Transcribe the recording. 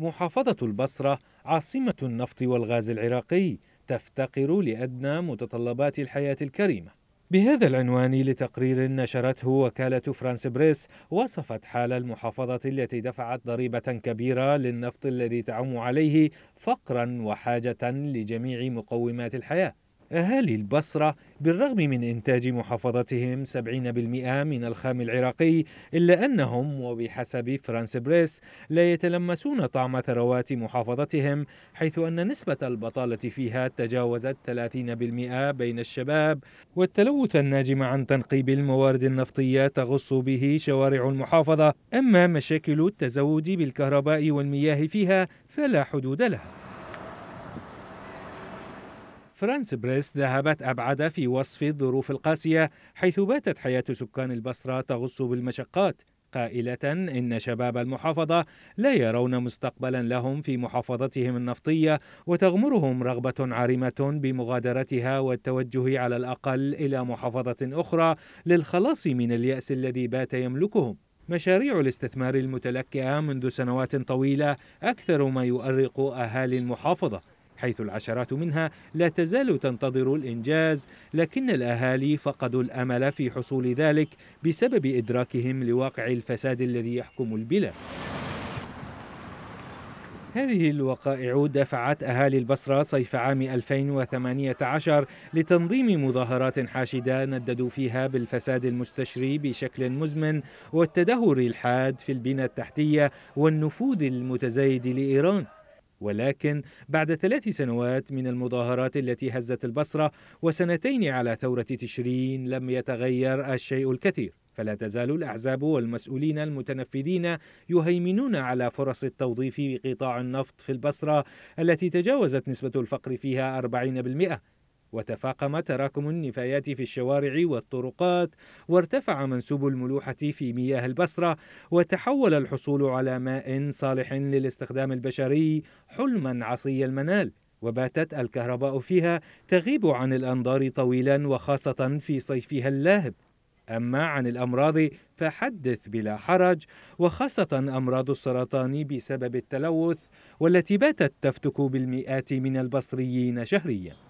محافظة البصرة عاصمة النفط والغاز العراقي تفتقر لأدنى متطلبات الحياة الكريمة بهذا العنوان لتقرير نشرته وكالة فرانس بريس وصفت حال المحافظة التي دفعت ضريبة كبيرة للنفط الذي تعم عليه فقرا وحاجة لجميع مقومات الحياة أهالي البصرة بالرغم من إنتاج محافظتهم 70% من الخام العراقي إلا أنهم وبحسب فرانس بريس لا يتلمسون طعم ثروات محافظتهم حيث أن نسبة البطالة فيها تجاوزت 30% بين الشباب والتلوث الناجم عن تنقيب الموارد النفطية تغص به شوارع المحافظة أما مشاكل التزود بالكهرباء والمياه فيها فلا حدود لها فرانس بريس ذهبت أبعد في وصف الظروف القاسية حيث باتت حياة سكان البصرة تغص بالمشقات قائلة إن شباب المحافظة لا يرون مستقبلا لهم في محافظتهم النفطية وتغمرهم رغبة عارمة بمغادرتها والتوجه على الأقل إلى محافظة أخرى للخلاص من اليأس الذي بات يملكهم مشاريع الاستثمار المتلكئة منذ سنوات طويلة أكثر ما يؤرق أهالي المحافظة حيث العشرات منها لا تزال تنتظر الإنجاز لكن الأهالي فقدوا الأمل في حصول ذلك بسبب إدراكهم لواقع الفساد الذي يحكم البلاد هذه الوقائع دفعت أهالي البصرة صيف عام 2018 لتنظيم مظاهرات حاشدة نددوا فيها بالفساد المستشري بشكل مزمن والتدهور الحاد في البنى التحتية والنفوذ المتزايد لإيران ولكن بعد ثلاث سنوات من المظاهرات التي هزت البصرة وسنتين على ثورة تشرين لم يتغير الشيء الكثير فلا تزال الأحزاب والمسؤولين المتنفذين يهيمنون على فرص التوظيف في قطاع النفط في البصرة التي تجاوزت نسبة الفقر فيها 40% وتفاقم تراكم النفايات في الشوارع والطرقات وارتفع منسوب الملوحة في مياه البصرة وتحول الحصول على ماء صالح للاستخدام البشري حلما عصي المنال وباتت الكهرباء فيها تغيب عن الأنظار طويلا وخاصة في صيفها اللاهب أما عن الأمراض فحدث بلا حرج وخاصة أمراض السرطان بسبب التلوث والتي باتت تفتك بالمئات من البصريين شهرياً